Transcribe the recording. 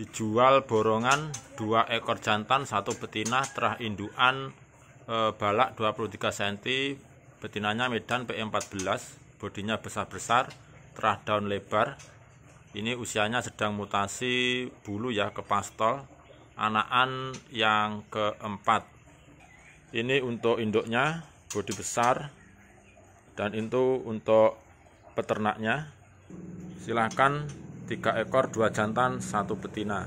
dijual borongan dua ekor jantan satu betina terah indukan e, balak 23 cm betinanya medan pm 14 bodinya besar-besar terah daun lebar ini usianya sedang mutasi bulu ya ke pastol anakan yang keempat ini untuk induknya bodi besar dan itu untuk peternaknya silahkan Tiga ekor dua jantan, satu betina.